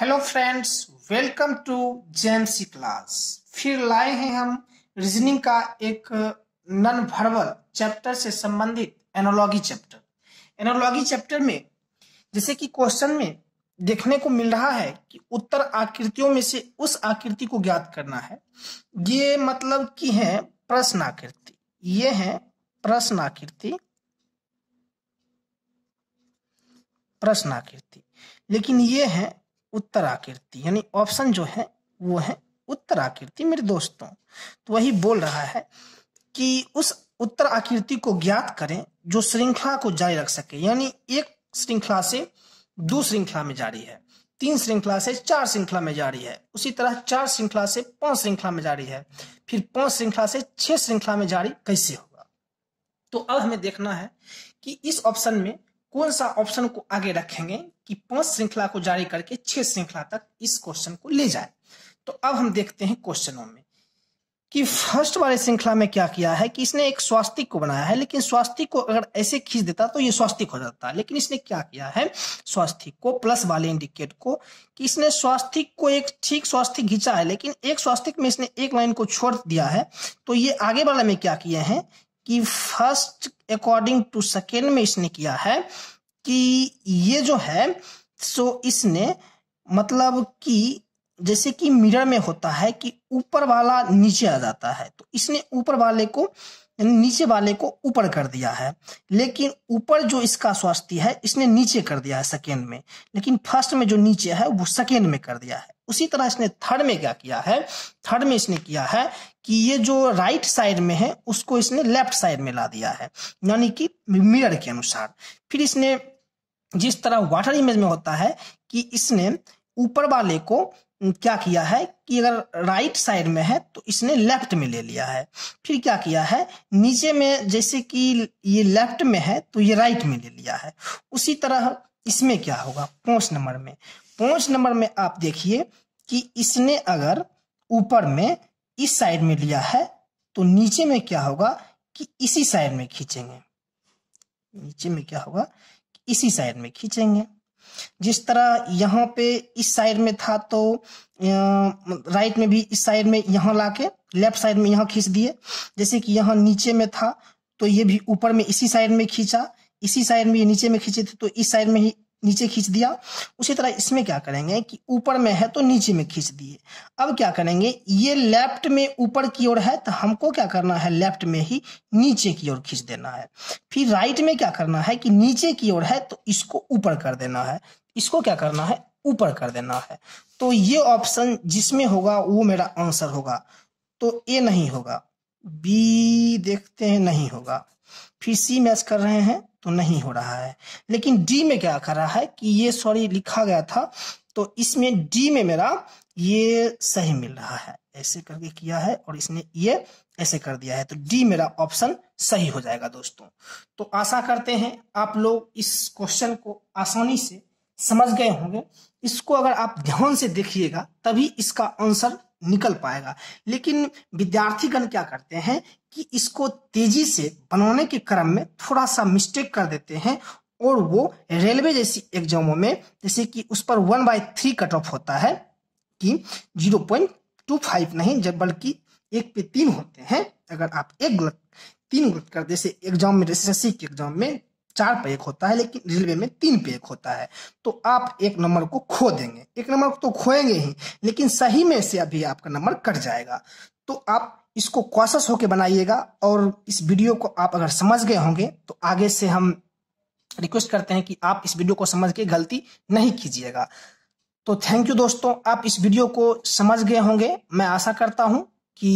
hello friends welcome to JMC class फिर लाए हैं हम रीजनिंग का एक नन भरवल चैप्टर से संबंधित एनोलॉजी चैप्टर एनोलॉजी चैप्टर में जैसे कि क्वेश्चन में देखने को मिल रहा है कि उत्तर आकृतियों में से उस आकृति को ज्ञात करना है ये मतलब कि है प्रश्न आकृति ये है प्रश्न आकृति प्रश्न आकृति लेकिन ये है उत्तर आकृति यानी ऑप्शन जो है वो है उत्तराकृति मेरे दोस्तों तो वही बोल रहा है कि उस उत्तर आकृति को ज्ञात करें जो श्रृंखला को जारी रख सके यानी एक श्रृंखला से दो श्रृंखला में जारी है तीन श्रृंखला से चार श्रृंखला में जारी है उसी तरह चार श्रृंखला से पांच श्रृंखला में जारी है फिर पांच श्रृंखला से छह श्रृंखला में जारी कैसे होगा तो अब हमें देखना है कि इस ऑप्शन में कौन सा ऑप्शन को आगे रखेंगे कि पांच श्रृंखला को जारी करके छह श्रृंखला तक इस क्वेश्चन को ले जाए तो अब हम देखते हैं क्वेश्चनों में कि फर्स्ट वाले श्रृंखला में क्या किया है कि इसने एक स्वास्तिक को बनाया है लेकिन स्वास्तिक को अगर ऐसे खींच देता तो ये स्वास्तिक हो जाता लेकिन इसने क्या किया है स्वास्थिक को प्लस वाले इंडिकेट को कि इसने स्वास्थिक को एक ठीक स्वास्थिक खींचा है लेकिन एक स्वास्थिक में इसने एक लाइन को छोड़ दिया है तो ये आगे वाला में क्या किए हैं कि फर्स्ट अकॉर्डिंग टू सेकेंड में इसने किया है कि ये जो है सो इसने मतलब कि जैसे कि मिरर में होता है कि ऊपर वाला नीचे आ जाता है तो इसने ऊपर वाले को नीचे वाले को ऊपर कर दिया है लेकिन ऊपर जो इसका स्वास्थ्य है इसने नीचे कर दिया है सेकेंड में लेकिन फर्स्ट में जो नीचे है वो सेकेंड में कर दिया है उसी तरह इसने थर्ड में क्या किया है थर्ड में इसने किया है कि ये जो राइट साइड में है उसको इसने लेफ्ट साइड में ला दिया है यानी कि मिरर के अनुसार फिर इसने जिस तरह वाटर इमेज में होता है कि इसने ऊपर वाले को क्या किया है कि अगर राइट साइड में है तो इसने लेफ्ट में ले लिया है फिर क्या किया है नीचे में जैसे कि ये लेफ्ट में है तो ये राइट में ले लिया है उसी तरह इसमें क्या होगा पांच नंबर में पांच नंबर में आप देखिए कि इसने अगर ऊपर में इस साइड में लिया है तो नीचे में क्या होगा कि इसी साइड में खींचेंगे नीचे में क्या होगा इसी साइड में खींचेंगे जिस तरह यहाँ पे इस साइड में था तो राइट में भी इस साइड में यहाँ लाके लेफ्ट साइड में यहाँ खींच दिए जैसे कि यहाँ नीचे में था तो ये भी ऊपर में इसी साइड में खींचा इसी साइड में ये नीचे में खींचे थे तो इस साइड में ही नीचे खींच दिया उसी तरह इसमें क्या करेंगे कि ऊपर में है तो नीचे में खींच दिए अब क्या करेंगे ये लेफ्ट में ऊपर की ओर है तो हमको क्या करना है लेफ्ट में ही नीचे की ओर खींच देना है फिर राइट में क्या करना है कि नीचे की ओर है तो इसको ऊपर कर देना है इसको क्या करना है ऊपर कर देना है तो ये ऑप्शन जिसमें होगा वो मेरा आंसर होगा तो ए नहीं होगा बी देखते हैं नहीं होगा फिर सी मैच कर रहे हैं तो नहीं हो रहा है लेकिन डी में क्या कर रहा है कि ये सॉरी लिखा गया था तो इसमें डी में मेरा ये सही मिल रहा है ऐसे करके किया है और इसने ये ऐसे कर दिया है तो डी मेरा ऑप्शन सही हो जाएगा दोस्तों तो आशा करते हैं आप लोग इस क्वेश्चन को आसानी से समझ गए होंगे इसको अगर आप ध्यान से देखिएगा तभी इसका आंसर निकल पाएगा लेकिन विद्यार्थीगण क्या करते हैं कि इसको तेजी से बनाने के क्रम में थोड़ा सा मिस्टेक कर देते हैं और वो रेलवे जैसी एग्जामों में जैसे कि उस पर one by three cut off होता है कि जीरो पॉइंट टू फाइव नहीं जब बल्कि एक पे तीन होते हैं अगर आप एक गलत तीन गलत कर जैसे एग्जाम में जैसे के एग्जाम में चार पे एक होता है लेकिन रेलवे में तीन पे एक होता है तो आप एक नंबर को खो देंगे एक नंबर तो खोएंगे ही लेकिन सही में से अभी आपका नंबर कट जाएगा तो आप इसको कॉशस होकर बनाइएगा और इस वीडियो को आप अगर समझ गए होंगे तो आगे से हम रिक्वेस्ट करते हैं कि आप इस वीडियो को समझ के गलती नहीं कीजिएगा तो थैंक यू दोस्तों आप इस वीडियो को समझ गए होंगे मैं आशा करता हूं कि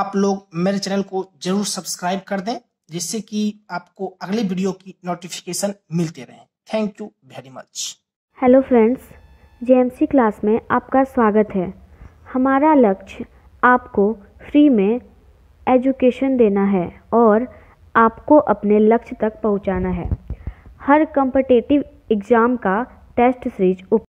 आप लोग मेरे चैनल को जरूर सब्सक्राइब कर दें जिससे कि आपको अगले वीडियो की नोटिफिकेशन मिलते रहे thank you very much hello friends JMC class में आपका स्वागत है हमारा लक्ष्य आपको फ्री में एजुकेशन देना है और आपको अपने लक्ष्य तक पहुंचाना है हर कम्पटेटिव एग्ज़ाम का टेस्ट सीरीज